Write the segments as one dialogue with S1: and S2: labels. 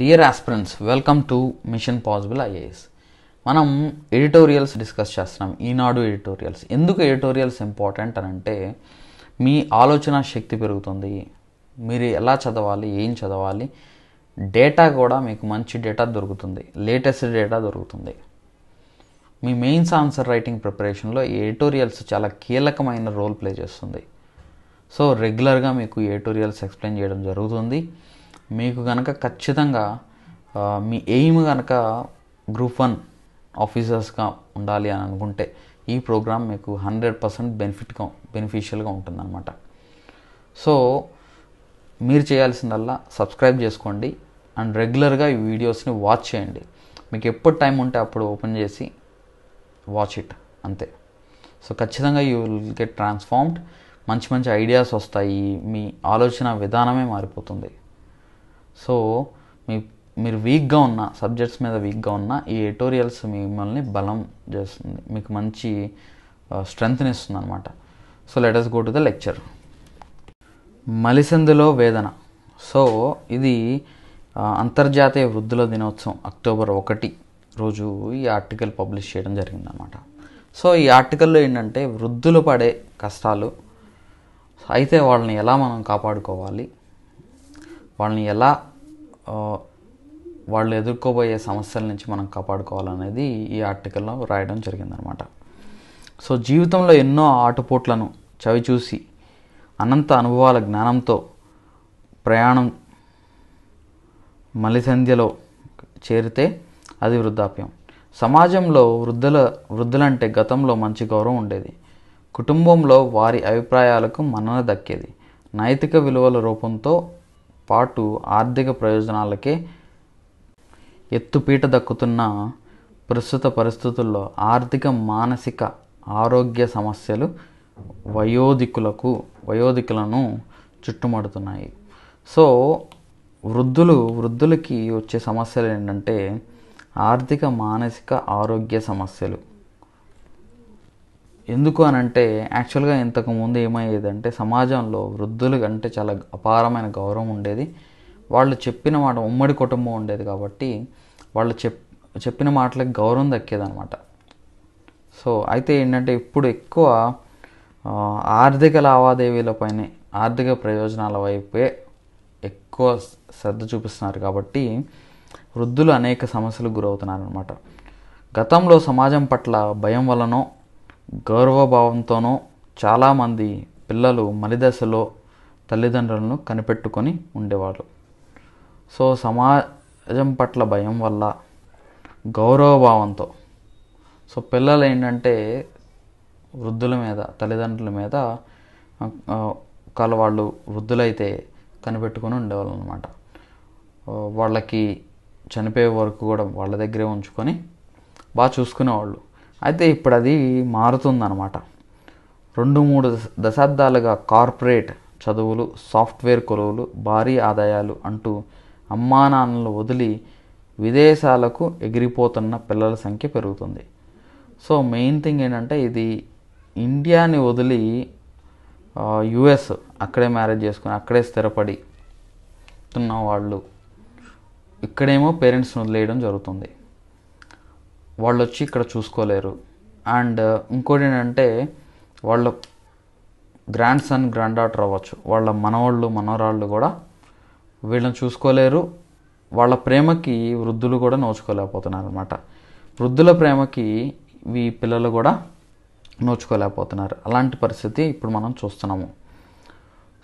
S1: dear aspirants welcome to mission possible IAS మనం editorials discuss చేస్తున్నాం Eenadu editorials ఎందుకు editorials important అని అంటే మీ ఆలోచన శక్తి పెరుగుతుంది మీరు ఎలా చదవాలి ఏం చదవాలి డేటా కూడా మీకు మంచి డేటా దొరుకుతుంది లేటెస్ట్ డేటా దొరుకుతుంది మీ మెయిన్స్ ఆన్సర్ రైటింగ్ ప్రిపరేషన్లో ఎడిటోరియల్స్ చాలా కీలకమైన రోల్ ప్లే చేస్తుంది సో రెగ్యులర్గా మీకు ఎడిటోరియల్స్ ఎక్స్ప్లెయిన్ చేయడం జరుగుతుంది మీకు కనుక ఖచ్చితంగా మీ ఎయిమ్ కనుక గ్రూప్ వన్ ఆఫీసర్స్గా ఉండాలి అని అనుకుంటే ఈ ప్రోగ్రామ్ మీకు హండ్రెడ్ పర్సెంట్ బెనిఫిట్గా బెనిఫిషియల్గా ఉంటుందన్నమాట సో మీరు చేయాల్సిందల్లా సబ్స్క్రైబ్ చేసుకోండి అండ్ రెగ్యులర్గా ఈ వీడియోస్ని వాచ్ చేయండి మీకు ఎప్పుడు టైం ఉంటే అప్పుడు ఓపెన్ చేసి వాచ్ ఇట్ అంతే సో ఖచ్చితంగా యూ విల్ గెట్ ట్రాన్స్ఫార్మ్డ్ మంచి మంచి ఐడియాస్ వస్తాయి మీ ఆలోచన విధానమే మారిపోతుంది సో మీ మీరు వీక్గా ఉన్న సబ్జెక్ట్స్ మీద వీక్గా ఉన్న ఈ ఎటోరియల్స్ మిమ్మల్ని బలం చేస్తుంది మీకు మంచి స్ట్రెంగ్త్ని ఇస్తుంది అనమాట so let us go to the lecture మలిసందులో వేదన సో ఇది అంతర్జాతీయ వృద్ధుల దినోత్సవం అక్టోబర్ ఒకటి రోజు ఈ ఆర్టికల్ పబ్లిష్ చేయడం జరిగిందనమాట సో ఈ ఆర్టికల్లో ఏంటంటే వృద్ధులు పడే కష్టాలు అయితే వాళ్ళని ఎలా మనం కాపాడుకోవాలి వాళ్ళని ఎలా వాళ్ళు ఎదుర్కోబోయే సమస్యల నుంచి మనం కాపాడుకోవాలనేది ఈ ఆర్టికల్లో రాయడం జరిగిందనమాట సో జీవితంలో ఎన్నో ఆటుపోట్లను చవిచూసి అనంత అనుభవాల జ్ఞానంతో ప్రయాణం మలిసంధ్యలో చేరితే అది వృద్ధాప్యం సమాజంలో వృద్ధుల వృద్ధులంటే గతంలో మంచి గౌరవం ఉండేది కుటుంబంలో వారి అభిప్రాయాలకు మన్నన దక్కేది నైతిక విలువల రూపంతో పాటు ఆర్థిక ప్రయోజనాలకే ఎత్తుపీట దక్కుతున్న ప్రస్తుత పరిస్థితుల్లో ఆర్థిక మానసిక ఆరోగ్య సమస్యలు వయోధికులకు వయోధికులను చుట్టుముడుతున్నాయి సో వృద్ధులు వృద్ధులకి వచ్చే సమస్యలు ఏంటంటే ఆర్థిక మానసిక ఆరోగ్య సమస్యలు ఎందుకు అని అంటే యాక్చువల్గా ఇంతకుముందు ఏమయ్యేదంటే సమాజంలో వృద్ధులు అంటే చాలా అపారమైన గౌరవం ఉండేది వాళ్ళు చెప్పిన మాట ఉమ్మడి కుటుంబం ఉండేది కాబట్టి వాళ్ళు చెప్ చెప్పిన మాటలకు గౌరవం దక్కేదనమాట సో అయితే ఏంటంటే ఇప్పుడు ఎక్కువ ఆర్థిక లావాదేవీలపైనే ఆర్థిక ప్రయోజనాల వైపే ఎక్కువ శ్రద్ధ చూపిస్తున్నారు కాబట్టి వృద్ధులు అనేక సమస్యలకు గురవుతున్నారు అనమాట గతంలో సమాజం పట్ల భయం వలనో గౌరవభావంతోనూ చాలామంది పిల్లలు మలిదశలో తల్లిదండ్రులను కనిపెట్టుకొని ఉండేవాళ్ళు సో సమాజం పట్ల భయం వల్ల గౌరవభావంతో సో పిల్లలు ఏంటంటే వృద్ధుల మీద తల్లిదండ్రుల మీద ఒకవేళ వాళ్ళు వృద్ధులైతే కనిపెట్టుకొని ఉండేవాళ్ళు అనమాట వాళ్ళకి చనిపోయే వరకు కూడా వాళ్ళ దగ్గరే ఉంచుకొని బాగా చూసుకునేవాళ్ళు అయితే ఇప్పుడు అది మారుతుందన్నమాట రెండు మూడు దశాబ్దాలుగా కార్పొరేట్ చదువులు సాఫ్ట్వేర్ కొలువులు భారీ ఆదాయాలు అంటూ అమ్మా నాన్నలు వదిలి విదేశాలకు ఎగిరిపోతున్న పిల్లల సంఖ్య పెరుగుతుంది సో మెయిన్ థింగ్ ఏంటంటే ఇది ఇండియాని వదిలి యుఎస్ అక్కడే మ్యారేజ్ చేసుకుని అక్కడే స్థిరపడి ఉన్న వాళ్ళు ఇక్కడేమో పేరెంట్స్ని వదిలేయడం జరుగుతుంది వాళ్ళు వచ్చి ఇక్కడ చూసుకోలేరు అండ్ ఇంకోటి ఏంటంటే వాళ్ళ గ్రాండ్ సన్ గ్రాండ్ డాటర్ అవ్వచ్చు వాళ్ళ మనవాళ్ళు మనవరాళ్ళు కూడా వీళ్ళని చూసుకోలేరు వాళ్ళ ప్రేమకి వృద్ధులు కూడా నోచుకోలేకపోతున్నారు అనమాట వృద్ధుల ప్రేమకి ఈ పిల్లలు కూడా నోచుకోలేకపోతున్నారు అలాంటి పరిస్థితి ఇప్పుడు మనం చూస్తున్నాము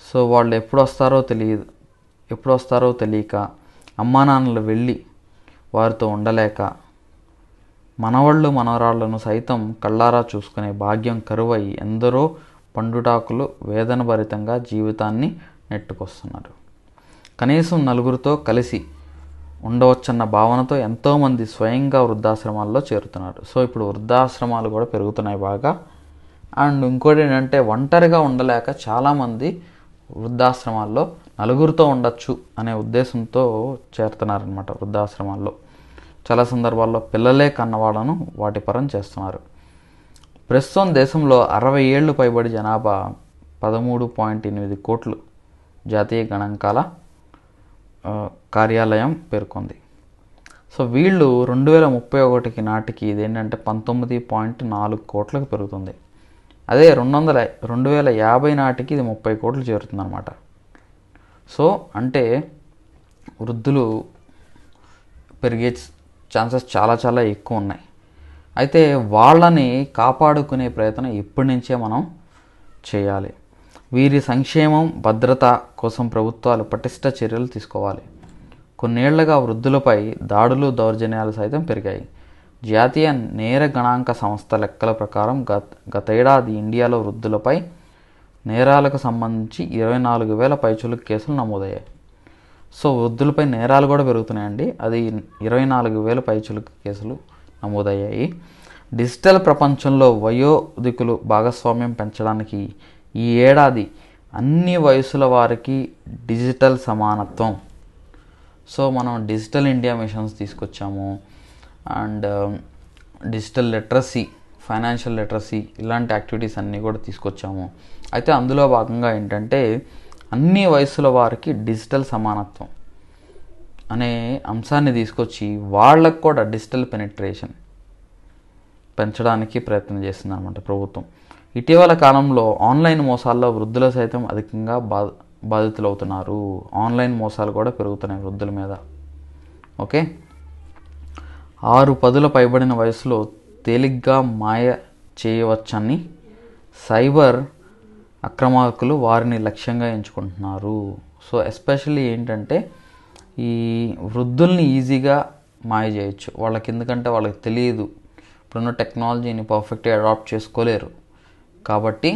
S1: సో వాళ్ళు ఎప్పుడు వస్తారో తెలియదు ఎప్పుడు వస్తారో తెలియక అమ్మా నాన్నలు వెళ్ళి వారితో ఉండలేక మనవళ్ళు మనవరాళ్లను సైతం కళ్ళారా చూసుకునే భాగ్యం కరువై ఎందరో పండుటాకులు వేదనభరితంగా జీవితాన్ని నెట్టుకొస్తున్నారు కనీసం నలుగురితో కలిసి ఉండవచ్చన్న భావనతో ఎంతోమంది స్వయంగా వృద్ధాశ్రమాల్లో చేరుతున్నారు సో ఇప్పుడు వృద్ధాశ్రమాలు కూడా పెరుగుతున్నాయి బాగా అండ్ ఇంకోటి ఏంటంటే ఒంటరిగా ఉండలేక చాలామంది వృద్ధాశ్రమాల్లో నలుగురితో ఉండొచ్చు అనే ఉద్దేశంతో చేరుతున్నారనమాట వృద్ధాశ్రమాల్లో చాలా సందర్భాల్లో పిల్లలే కన్నవాళ్లను వాటి పరం చేస్తున్నారు ప్రస్తుతం దేశంలో అరవై ఏళ్లు పైబడి జనాభా పదమూడు పాయింట్ ఎనిమిది కోట్లు జాతీయ గణాంకాల కార్యాలయం పేర్కొంది సో వీళ్ళు రెండు వేల ముప్పై ఒకటికి నాటికి ఇదేంటంటే పంతొమ్మిది పాయింట్ నాలుగు కోట్లకు పెరుగుతుంది అదే రెండు వందల రెండు వేల యాభై నాటికి ఇది ముప్పై కోట్లు చేరుతుంది అనమాట సో అంటే వృద్ధులు పెరిగే ఛాన్సెస్ చాలా చాలా ఎక్కువ ఉన్నాయి అయితే వాళ్ళని కాపాడుకునే ప్రయత్నం ఇప్పటి నుంచే మనం చేయాలి వీరి సంక్షేమం భద్రత కోసం ప్రభుత్వాలు పటిష్ట చర్యలు తీసుకోవాలి కొన్నేళ్లుగా వృద్ధులపై దాడులు దౌర్జన్యాలు సైతం పెరిగాయి జాతీయ నేర గణాంక సంస్థ లెక్కల ప్రకారం గత గతేడాది ఇండియాలో వృద్ధులపై నేరాలకు సంబంధించి ఇరవై నాలుగు వేల పైచులు కేసులు నమోదయ్యాయి సో వృద్ధులపై నేరాలు కూడా పెరుగుతున్నాయండి అది ఇరవై నాలుగు వేల పైచుల కేసులు నమోదయ్యాయి డిజిటల్ ప్రపంచంలో వయోధికులు భాగస్వామ్యం పెంచడానికి ఈ ఏడాది అన్ని వయసుల వారికి డిజిటల్ సమానత్వం సో మనం డిజిటల్ ఇండియా మిషన్స్ తీసుకొచ్చాము and um, digital literacy financial literacy ఇలాంటి యాక్టివిటీస్ అన్నీ కూడా తీసుకొచ్చాము అయితే అందులో భాగంగా ఏంటంటే అన్ని వయసుల వారికి డిజిటల్ సమానత్వం అనే అంశాన్ని తీసుకొచ్చి వాళ్ళకు కూడా డిజిటల్ పెనిట్రేషన్ పెంచడానికి ప్రయత్నం చేస్తుంది అనమాట ప్రభుత్వం ఇటీవల కాలంలో ఆన్లైన్ మోసాల్లో వృద్ధులు సైతం అధికంగా బా బాధితులవుతున్నారు ఆన్లైన్ మోసాలు కూడా పెరుగుతున్నాయి వృద్ధుల మీద ఓకే ఆరు పదుల పైబడిన వయసులో తేలిగ్గా మాయ చేయవచ్చని సైబర్ అక్రమార్కులు వారిని లక్ష్యంగా ఎంచుకుంటున్నారు సో ఎస్పెషల్లీ ఏంటంటే ఈ వృద్ధుల్ని ఈజీగా మాయ చేయొచ్చు వాళ్ళకి ఎందుకంటే వాళ్ళకి తెలియదు ఇప్పుడున్న టెక్నాలజీని పర్ఫెక్ట్గా అడాప్ట్ చేసుకోలేరు కాబట్టి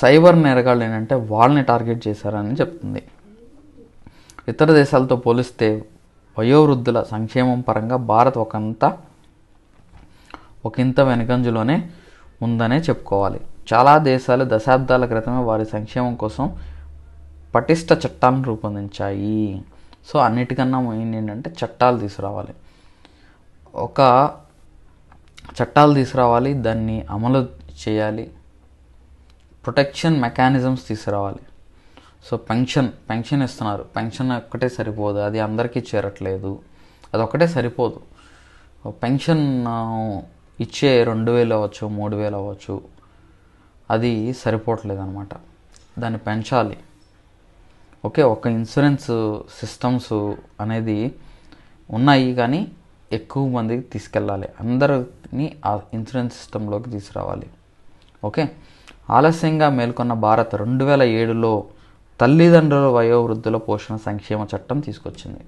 S1: సైబర్ నేరగాళ్ళు ఏంటంటే వాళ్ళని టార్గెట్ చేశారని చెప్తుంది ఇతర దేశాలతో పోలిస్తే వయోవృద్ధుల సంక్షేమం పరంగా భారత్ ఒకంత ఒకంత వెనుకంజలోనే ఉందనే చెప్పుకోవాలి చాలా దేశాలు దశాబ్దాల క్రితమే వారి సంక్షేమం కోసం పటిష్ట చట్టాలను రూపొందించాయి సో అన్నిటికన్నా మెయిన్ ఏంటంటే చట్టాలు తీసుకురావాలి ఒక చట్టాలు తీసుకురావాలి దాన్ని అమలు చేయాలి ప్రొటెక్షన్ మెకానిజమ్స్ తీసుకురావాలి సో పెన్షన్ పెన్షన్ ఇస్తున్నారు పెన్షన్ ఒక్కటే సరిపోదు అది అందరికీ చేరట్లేదు అది ఒక్కటే సరిపోదు పెన్షన్ ఇచ్చే రెండు వేలు అవ్వచ్చు మూడు వేలు అవ్వచ్చు అది సరిపోవట్లేదు అనమాట దాన్ని పెంచాలి ఓకే ఒక ఇన్సూరెన్స్ సిస్టమ్స్ అనేది ఉన్నాయి కానీ ఎక్కువ మందికి తీసుకెళ్ళాలి అందరినీ ఆ ఇన్సూరెన్స్ సిస్టంలోకి తీసుకురావాలి ఓకే ఆలస్యంగా మేల్కొన్న భారత్ రెండు వేల ఏడులో తల్లిదండ్రుల వయోవృద్ధుల పోషణ సంక్షేమ చట్టం తీసుకొచ్చింది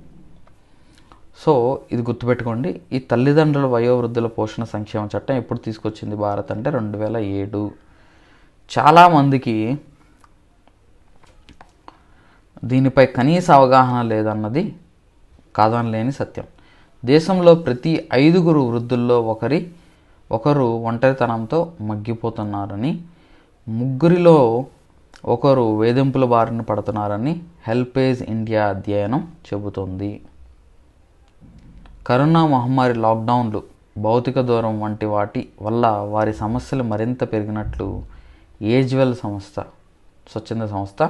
S1: సో ఇది గుర్తుపెట్టుకోండి ఈ తల్లిదండ్రుల వయోవృద్ధుల పోషణ సంక్షేమ చట్టం ఎప్పుడు తీసుకొచ్చింది భారత్ అంటే రెండు వేల ఏడు చాలామందికి దీనిపై కనీస అవగాహన లేదన్నది కాదనలేని సత్యం దేశంలో ప్రతి ఐదుగురు వృద్ధుల్లో ఒకరి ఒకరు ఒంటరితనంతో మగ్గిపోతున్నారని ముగ్గురిలో ఒకరు వేధింపుల బారిన పడుతున్నారని హెల్పేజ్ ఇండియా అధ్యయనం చెబుతోంది కరోనా మహమ్మారి లాక్డౌన్లు భౌతిక దూరం వంటి వాటి వల్ల వారి సమస్యలు మరింత పెరిగినట్లు ఏజ్వెల్ సంస్థ స్వచ్ఛంద సంస్థ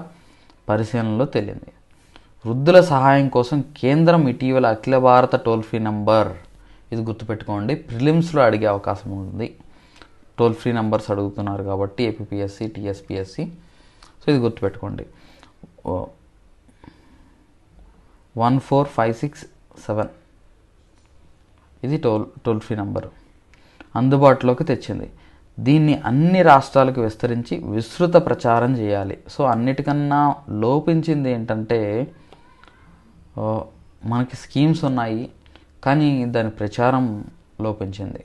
S1: పరిశీలనలో తేలింది వృద్ధుల సహాయం కోసం కేంద్రం ఇటీవల అఖిల భారత టోల్ ఫ్రీ నంబర్ ఇది గుర్తుపెట్టుకోండి ప్రిలిమ్స్లో అడిగే అవకాశం ఉంది టోల్ ఫ్రీ నంబర్స్ అడుగుతున్నారు కాబట్టి ఏపీఎస్సి టీఎస్పిఎస్సి సో ఇది గుర్తుపెట్టుకోండి one four five six seven ఇది టోల్ టోల్ ఫ్రీ నంబర్ అందుబాటులోకి తెచ్చింది దీన్ని అన్ని రాష్ట్రాలకు విస్తరించి విస్తృత ప్రచారం చేయాలి సో అన్నిటికన్నా లోపించింది ఏంటంటే మనకి స్కీమ్స్ ఉన్నాయి కానీ దాని ప్రచారం లోపించింది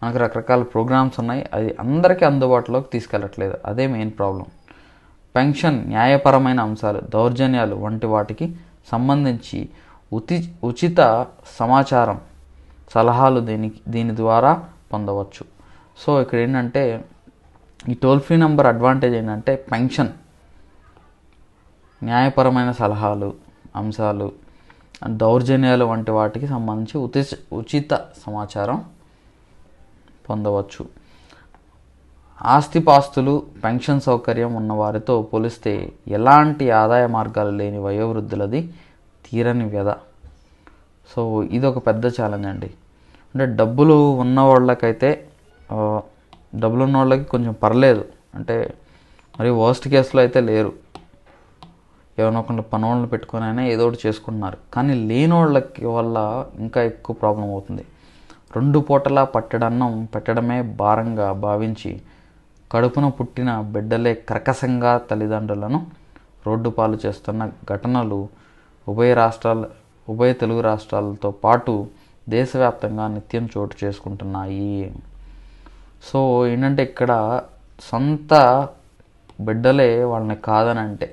S1: మనకు రకరకాల ప్రోగ్రామ్స్ ఉన్నాయి అది అందరికీ అందుబాటులోకి తీసుకెళ్ళట్లేదు అదే మెయిన్ ప్రాబ్లం పెన్షన్ న్యాయపరమైన అంశాలు దౌర్జన్యాలు వంటి వాటికి సంబంధించి ఉతి ఉచిత సమాచారం సలహాలు దీనికి దీని ద్వారా పొందవచ్చు సో ఇక్కడ ఏంటంటే ఈ టోల్ ఫ్రీ నెంబర్ అడ్వాంటేజ్ ఏంటంటే పెన్షన్ న్యాయపరమైన సలహాలు అంశాలు దౌర్జన్యాలు వంటి వాటికి సంబంధించి ఉతి ఉచిత సమాచారం పొందవచ్చు ఆస్తిపాస్తులు పెన్షన్ సౌకర్యం ఉన్న వారితో పోలిస్తే ఎలాంటి ఆదాయ మార్గాలు లేని వయోవృద్ధులది తీరని వ్యధ సో ఇది ఒక పెద్ద ఛాలెంజ్ అండి అంటే డబ్బులు ఉన్న వాళ్ళకైతే డబ్బులు ఉన్న వాళ్ళకి కొంచెం పర్లేదు అంటే మరి వర్స్ట్ కేసులో అయితే లేరు ఏమైనా ఒక పని వాళ్ళని పెట్టుకొని అయినా ఏదో ఒకటి చేసుకుంటున్నారు కానీ లేని వాళ్ళకి వల్ల ఇంకా ఎక్కువ ప్రాబ్లం అవుతుంది రెండు పూటలా పట్టడన్నం పెట్టడమే భారంగా భావించి కడుపున పుట్టిన బిడ్డలే కర్కసంగా తల్లిదండ్రులను రోడ్డు పాలు చేస్తున్న ఘటనలు ఉభయ రాష్ట్రాల ఉభయ తెలుగు రాష్ట్రాలతో పాటు దేశవ్యాప్తంగా నిత్యం చోటు చేసుకుంటున్నాయి సో ఏంటంటే ఇక్కడ సొంత బిడ్డలే వాళ్ళని కాదని అంటే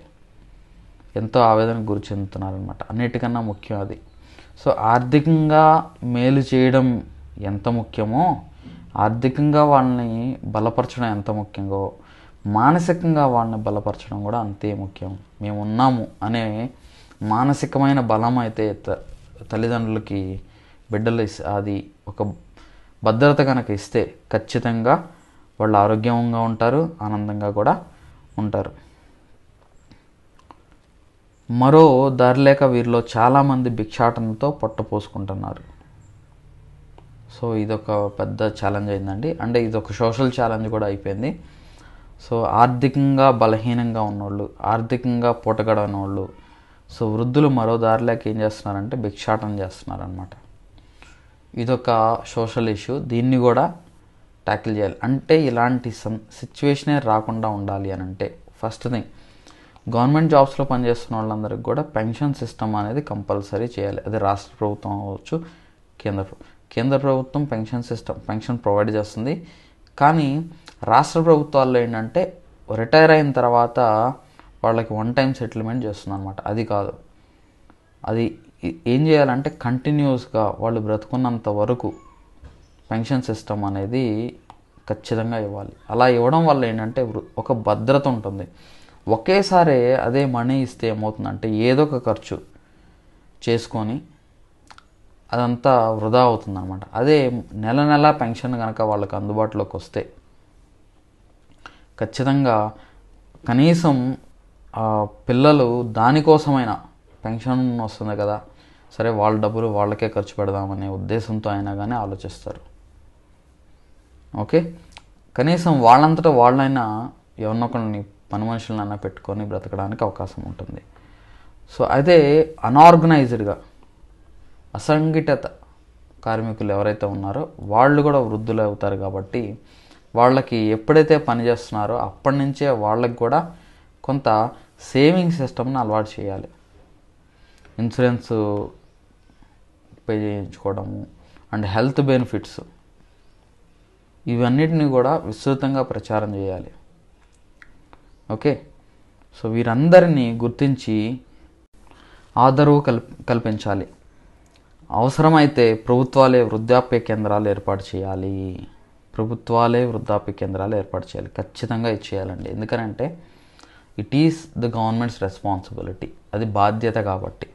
S1: ఎంతో ఆవేదనకు గురి చెందుతున్నారనమాట అన్నిటికన్నా ముఖ్యం అది సో ఆర్థికంగా మేలు చేయడం ఎంత ముఖ్యమో ఆర్థికంగా వాళ్ళని బలపరచడం ఎంత ముఖ్యమో మానసికంగా వాళ్ళని బలపరచడం కూడా అంతే ముఖ్యం మేము ఉన్నాము అనే మానసికమైన బలం అయితే తల్లిదండ్రులకి బిడ్డలు అది ఒక భద్రత కనుక ఇస్తే ఖచ్చితంగా వాళ్ళు ఆరోగ్యంగా ఉంటారు ఆనందంగా కూడా ఉంటారు మరో దారిలేక వీరిలో చాలామంది భిక్షాటనతో పట్టుపోసుకుంటున్నారు సో ఇదొక పెద్ద ఛాలెంజ్ అయిందండి అంటే ఇదొక సోషల్ ఛాలెంజ్ కూడా అయిపోయింది సో ఆర్థికంగా బలహీనంగా ఉన్నవాళ్ళు ఆర్థికంగా పూటగడని వాళ్ళు సో వృద్ధులు మరో దారిలోకి ఏం చేస్తున్నారంటే భిక్షాటన చేస్తున్నారనమాట ఇదొక సోషల్ ఇష్యూ దీన్ని కూడా ట్యాకిల్ చేయాలి అంటే ఇలాంటి సమ్ సిచ్యువేషనే రాకుండా ఉండాలి అని అంటే ఫస్ట్ థింగ్ గవర్నమెంట్ జాబ్స్లో పనిచేస్తున్న వాళ్ళందరికీ కూడా పెన్షన్ సిస్టమ్ అనేది కంపల్సరీ చేయాలి అది రాష్ట్ర ప్రభుత్వం అవ్వచ్చు కేంద్ర కేంద్ర ప్రభుత్వం పెన్షన్ సిస్టమ్ పెన్షన్ ప్రొవైడ్ చేస్తుంది కానీ రాష్ట్ర ప్రభుత్వాల్లో ఏంటంటే రిటైర్ అయిన తర్వాత వాళ్ళకి వన్ టైం సెటిల్మెంట్ చేస్తుంది అనమాట అది కాదు అది ఏం చేయాలంటే కంటిన్యూస్గా వాళ్ళు బ్రతుకున్నంత వరకు పెన్షన్ సిస్టమ్ అనేది ఖచ్చితంగా ఇవ్వాలి అలా ఇవ్వడం వల్ల ఏంటంటే ఒక భద్రత ఉంటుంది ఒకేసారి అదే మనీ ఇస్తే ఏమవుతుందంటే ఏదో ఒక ఖర్చు చేసుకొని అదంతా వృధా అవుతుందన్నమాట అదే నెల నెల పెన్షన్ కనుక వాళ్ళకి అందుబాటులోకి వస్తే ఖచ్చితంగా కనీసం పిల్లలు దానికోసమైనా పెన్షన్ వస్తుంది కదా సరే వాళ్ళ డబ్బులు వాళ్ళకే ఖర్చు పెడదామనే ఉద్దేశంతో అయినా కానీ ఆలోచిస్తారు ఓకే కనీసం వాళ్ళంతటా వాళ్ళైనా ఎవరినొకరిని పని మనుషులైనా పెట్టుకొని బ్రతకడానికి అవకాశం ఉంటుంది సో అయితే అనార్గనైజ్డ్గా అసంఘటిత కార్మికులు ఎవరైతే ఉన్నారో వాళ్ళు కూడా వృద్ధులు అవుతారు కాబట్టి వాళ్ళకి ఎప్పుడైతే పని చేస్తున్నారో అప్పటి నుంచే వాళ్ళకి కూడా కొంత సేవింగ్ సిస్టమ్ని అలవాటు చేయాలి ఇన్సూరెన్స్ పే చేయించుకోవడము అండ్ హెల్త్ బెనిఫిట్స్ ఇవన్నిటిని కూడా విస్తృతంగా ప్రచారం చేయాలి ఓకే సో వీరందరినీ గుర్తించి ఆదరవు కల్ప కల్పించాలి అవసరమైతే ప్రభుత్వాలే వృద్ధాప్య కేంద్రాలు ఏర్పాటు చేయాలి ప్రభుత్వాలే వృద్ధాప్య కేంద్రాలు ఏర్పాటు చేయాలి ఖచ్చితంగా ఇది చేయాలండి ఎందుకనంటే it is the government's responsibility అది బాధ్యత కాబట్టి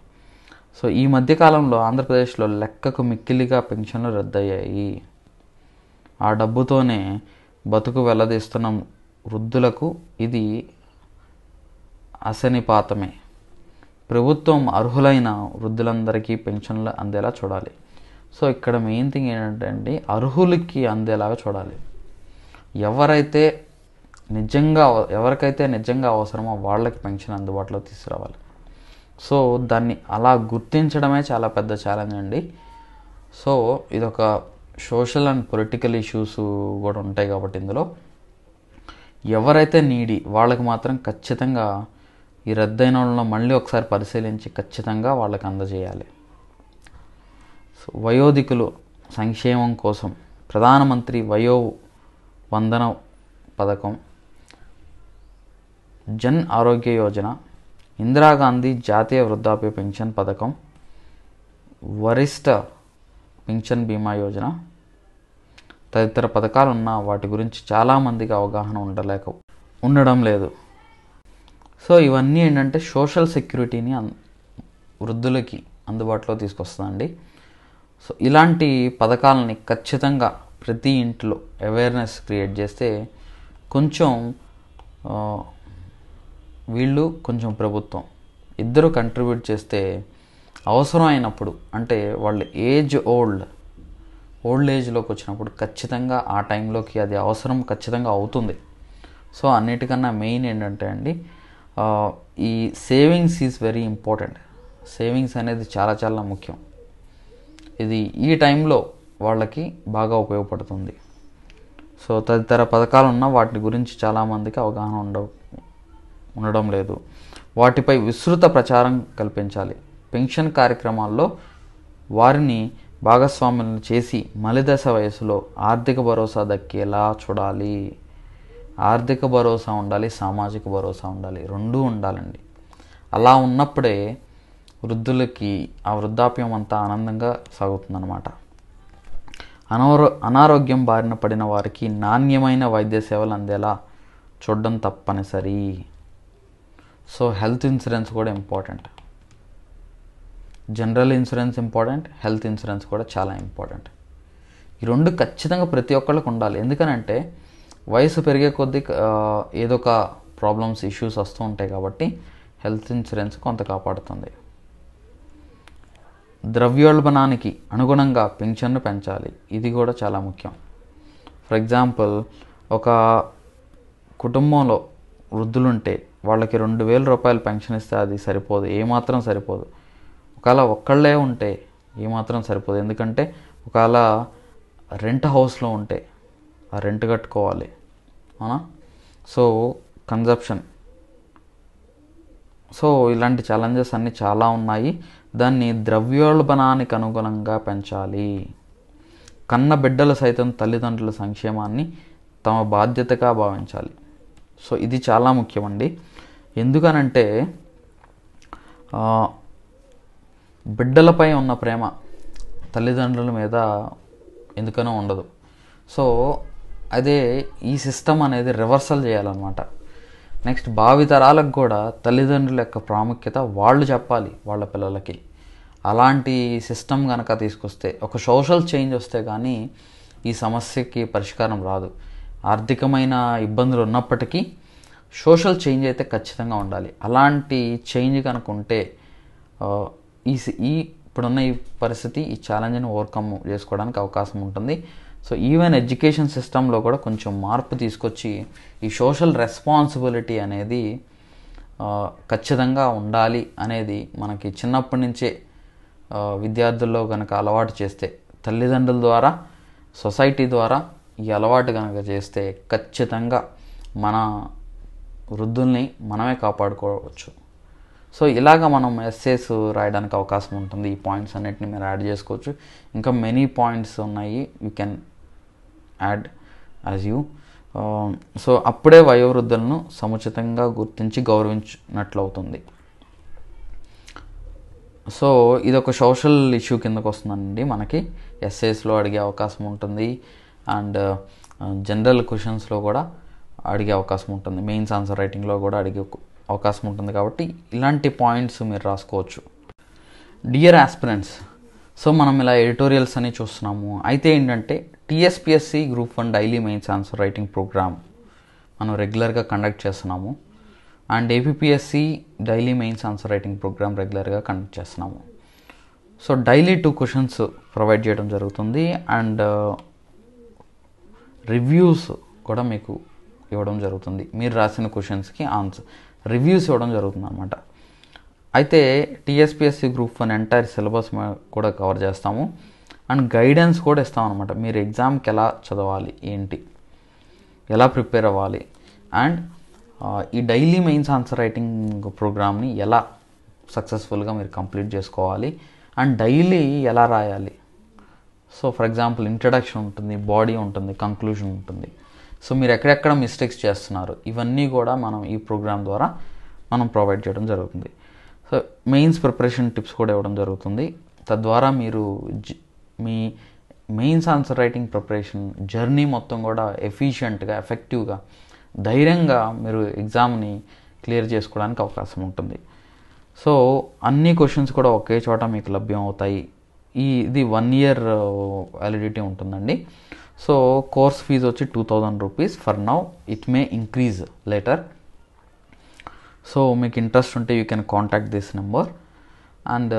S1: సో ఈ మధ్యకాలంలో ఆంధ్రప్రదేశ్లో లెక్కకు మిక్కిలిగా పెన్షన్లు రద్దయ్యాయి ఆ డబ్బుతోనే బతుకు వెళ్ళదీస్తున్న వృద్ధులకు ఇది అసనిపాతమే ప్రభుత్వం అర్హులైన వృద్ధులందరికీ పెన్షన్లు అందేలా చూడాలి సో ఇక్కడ మెయిన్ థింగ్ ఏంటంటే అర్హులకి అందేలాగా చూడాలి ఎవరైతే నిజంగా ఎవరికైతే నిజంగా అవసరమో వాళ్ళకి పెన్షన్ అందుబాటులో తీసుకురావాలి సో దాన్ని అలా గుర్తించడమే చాలా పెద్ద ఛాలెంజ్ అండి సో ఇదొక సోషల్ అండ్ పొలిటికల్ ఇష్యూస్ కూడా ఉంటాయి కాబట్టి ఇందులో ఎవరైతే నీడి వాళ్ళకి మాత్రం ఖచ్చితంగా ఈ రద్దైన వాళ్ళని మళ్ళీ ఒకసారి పరిశీలించి ఖచ్చితంగా వాళ్ళకి అందజేయాలి సో వయోధికులు సంక్షేమం కోసం ప్రధానమంత్రి వయో వందన పథకం జన్ ఆరోగ్య యోజన ఇందిరాగాంధీ జాతీయ వృద్ధాప్య పెన్షన్ పథకం వరిష్ట పెన్షన్ బీమా యోజన తదితర పథకాలు ఉన్న వాటి గురించి చాలామందికి అవగాహన ఉండలేక ఉండడం లేదు సో ఇవన్నీ ఏంటంటే సోషల్ సెక్యూరిటీని వృద్ధులకి అందుబాటులో తీసుకొస్తుందండి సో ఇలాంటి పథకాలని ఖచ్చితంగా ప్రతి ఇంట్లో అవేర్నెస్ క్రియేట్ చేస్తే కొంచెం వీళ్ళు కొంచెం ప్రభుత్వం ఇద్దరు కంట్రిబ్యూట్ చేస్తే అవసరం అయినప్పుడు అంటే వాళ్ళ ఏజ్ ఓల్డ్ ఓల్డ్ ఏజ్లోకి వచ్చినప్పుడు ఖచ్చితంగా ఆ టైంలోకి అది అవసరం ఖచ్చితంగా అవుతుంది సో అన్నిటికన్నా మెయిన్ ఏంటంటే అండి ఈ savings is very important savings అనేది చాలా చాలా ముఖ్యం ఇది ఈ టైంలో వాళ్ళకి బాగా ఉపయోగపడుతుంది సో తదితర పథకాలు ఉన్న వాటి గురించి చాలామందికి అవగాహన ఉండవు ఉండడం లేదు వాటిపై విస్తృత ప్రచారం కల్పించాలి పెన్షన్ కార్యక్రమాల్లో వారిని భాగస్వాములను చేసి మలిదశ వయసులో ఆర్థిక భరోసా దక్కేలా చూడాలి ఆర్థిక భరోసా ఉండాలి సామాజిక భరోసా ఉండాలి రెండూ ఉండాలండి అలా ఉన్నప్పుడే వృద్ధులకి ఆ వృద్ధాప్యం అంతా ఆనందంగా సాగుతుందన్నమాట అనారో అనారోగ్యం బారిన పడిన వారికి నాణ్యమైన వైద్య సేవలు అందేలా చూడడం తప్పనిసరి సో హెల్త్ ఇన్సూరెన్స్ కూడా important general insurance important health insurance కూడా చాలా ఇంపార్టెంట్ ఈ రెండు ఖచ్చితంగా ప్రతి ఒక్కళ్ళకి ఉండాలి ఎందుకనంటే వయసు పెరిగే కొద్దీ ఏదో ఒక ప్రాబ్లమ్స్ ఇష్యూస్ వస్తూ ఉంటాయి కాబట్టి హెల్త్ ఇన్సూరెన్స్ కొంత కాపాడుతుంది ద్రవ్యోల్బణానికి అనుగుణంగా పింఛన్ను పెంచాలి ఇది కూడా చాలా ముఖ్యం ఫర్ ఎగ్జాంపుల్ ఒక కుటుంబంలో వృద్ధులుంటే వాళ్ళకి రెండు వేల రూపాయలు పెన్షన్ ఇస్తే అది సరిపోదు ఏమాత్రం సరిపోదు ఒకవేళ ఒక్కళ్ళే ఉంటే ఏమాత్రం సరిపోదు ఎందుకంటే ఒకవేళ రెంట్ హౌస్లో ఉంటే ఆ రెంట్ కట్టుకోవాలి అవునా సో కన్జప్షన్ సో ఇలాంటి ఛాలెంజెస్ అన్నీ చాలా ఉన్నాయి దాన్ని ద్రవ్యోల్బణానికి అనుగుణంగా పెంచాలి కన్న బిడ్డలు సైతం తల్లిదండ్రుల సంక్షేమాన్ని తమ బాధ్యతగా భావించాలి సో ఇది చాలా ముఖ్యమండి ఎందుకనంటే బిడ్డలపై ఉన్న ప్రేమ తల్లిదండ్రుల మీద ఎందుకనో ఉండదు సో అదే ఈ సిస్టమ్ అనేది రివర్సల్ చేయాలన్నమాట నెక్స్ట్ భావితరాలకు కూడా తల్లిదండ్రుల యొక్క ప్రాముఖ్యత వాళ్ళు చెప్పాలి వాళ్ళ పిల్లలకి అలాంటి సిస్టమ్ కనుక తీసుకొస్తే ఒక సోషల్ చేంజ్ వస్తే కానీ ఈ సమస్యకి పరిష్కారం రాదు ఆర్థికమైన ఇబ్బందులు ఉన్నప్పటికీ సోషల్ చేంజ్ అయితే ఖచ్చితంగా ఉండాలి అలాంటి చేంజ్ కనుకుంటే ఈ ఈ ఇప్పుడున్న ఈ పరిస్థితి ఈ ఛాలెంజ్ని ఓవర్కమ్ చేసుకోవడానికి అవకాశం ఉంటుంది సో ఈవెన్ ఎడ్యుకేషన్ సిస్టంలో కూడా కొంచెం మార్పు తీసుకొచ్చి ఈ సోషల్ రెస్పాన్సిబిలిటీ అనేది ఖచ్చితంగా ఉండాలి అనేది మనకి చిన్నప్పటి నుంచే విద్యార్థుల్లో కనుక అలవాటు చేస్తే తల్లిదండ్రుల ద్వారా సొసైటీ ద్వారా ఈ అలవాటు కనుక చేస్తే ఖచ్చితంగా మన వృద్ధుల్ని మనమే కాపాడుకోవచ్చు సో ఇలాగ మనం ఎస్సేస్ రాయడానికి అవకాశం ఉంటుంది ఈ పాయింట్స్ అన్నిటిని మీరు యాడ్ చేసుకోవచ్చు ఇంకా మెనీ పాయింట్స్ ఉన్నాయి you can add as you so అప్పుడే వయోవృద్ధులను సముచితంగా గుర్తించి గౌరవించినట్లు అవుతుంది సో ఇది ఒక సోషల్ ఇష్యూ కిందకు వస్తుందండి మనకి ఎస్ఏస్లో అడిగే అవకాశం ఉంటుంది అండ్ జనరల్ క్వశ్చన్స్లో కూడా అడిగే అవకాశం ఉంటుంది మెయిన్స్ ఆన్సర్ రైటింగ్లో కూడా అడిగే అవకాశం ఉంటుంది కాబట్టి ఇలాంటి పాయింట్స్ మీరు రాసుకోవచ్చు డియర్ ఆస్పిరెంట్స్ సో మనం ఇలా ఎడిటోరియల్స్ అని చూస్తున్నాము అయితే ఏంటంటే TSPSC group one daily mains answer writing programme మనం రెగ్యులర్గా కండక్ట్ చేస్తున్నాము and APSC daily mains answer writing programme రెగ్యులర్గా కండక్ట్ చేస్తున్నాము so daily two questions provide చేయడం జరుగుతుంది అండ్ రివ్యూస్ కూడా మీకు ఇవ్వడం జరుగుతుంది మీరు రాసిన క్వశ్చన్స్కి ఆన్సర్ రివ్యూస్ ఇవ్వడం జరుగుతుంది అనమాట అయితే TSPSC group one entire syllabus కూడా కవర్ చేస్తాము అండ్ గైడెన్స్ కూడా ఇస్తామన్నమాట మీరు ఎగ్జామ్కి ఎలా చదవాలి ఏంటి ఎలా ప్రిపేర్ అవ్వాలి అండ్ ఈ డైలీ మెయిన్స్ ఆన్సర్ రైటింగ్ ప్రోగ్రామ్ని ఎలా సక్సెస్ఫుల్గా మీరు కంప్లీట్ చేసుకోవాలి అండ్ డైలీ ఎలా రాయాలి సో ఫర్ ఎగ్జాంపుల్ ఇంట్రడక్షన్ ఉంటుంది బాడీ ఉంటుంది కంక్లూజన్ ఉంటుంది సో మీరు ఎక్కడెక్కడ మిస్టేక్స్ చేస్తున్నారు ఇవన్నీ కూడా మనం ఈ ప్రోగ్రామ్ ద్వారా మనం ప్రొవైడ్ చేయడం జరుగుతుంది సో మెయిన్స్ ప్రిపరేషన్ టిప్స్ కూడా ఇవ్వడం జరుగుతుంది తద్వారా మీరు మీ mains answer writing preparation journey మొత్తం కూడా ఎఫిషియెంట్గా ఎఫెక్టివ్గా ధైర్యంగా మీరు ఎగ్జామ్ని క్లియర్ చేసుకోవడానికి అవకాశం ఉంటుంది సో అన్ని క్వశ్చన్స్ కూడా ఒకే చోట మీకు లభ్యం అవుతాయి ఈ ఇది వన్ ఇయర్ వ్యాలిడిటీ ఉంటుందండి సో కోర్స్ ఫీజు వచ్చి two thousand rupees for now it may increase later so మీకు ఇంట్రెస్ట్ ఉంటే you can contact this number and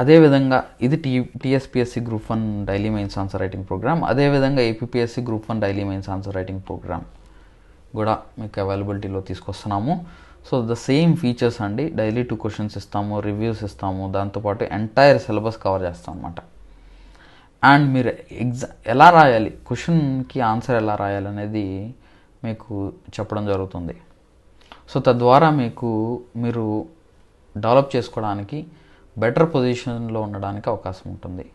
S1: అదేవిధంగా ఇది T TSPSC group one daily mains answer writing programme అదేవిధంగా APSC group one daily mains answer writing programme కూడా మీకు అవైలబిలిటీలో తీసుకొస్తున్నాము so the same features అండి డైలీ టూ క్వశ్చన్స్ ఇస్తాము రివ్యూస్ ఇస్తాము దాంతోపాటు ఎంటైర్ సిలబస్ కవర్ చేస్తాం అనమాట అండ్ మీరు ఎగ్జా ఎలా రాయాలి క్వశ్చన్కి ఆన్సర్ ఎలా రాయాలి అనేది మీకు చెప్పడం జరుగుతుంది సో తద్వారా మీకు మీరు డెవలప్ చేసుకోవడానికి బెటర్ పొజిషన్లో ఉండడానికి అవకాశం ఉంటుంది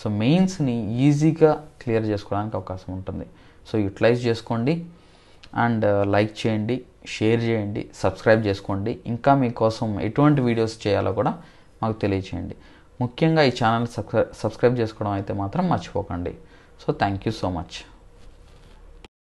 S1: సో మెయిన్స్ని ఈజీగా క్లియర్ చేసుకోవడానికి అవకాశం ఉంటుంది సో యూటిలైజ్ చేసుకోండి అండ్ లైక్ చేయండి షేర్ చేయండి సబ్స్క్రైబ్ చేసుకోండి ఇంకా మీకోసం ఎటువంటి వీడియోస్ చేయాలో కూడా మాకు తెలియచేయండి ముఖ్యంగా ఈ ఛానల్ సబ్స్క్రైబ్ చేసుకోవడం అయితే మాత్రం మర్చిపోకండి so thank you so much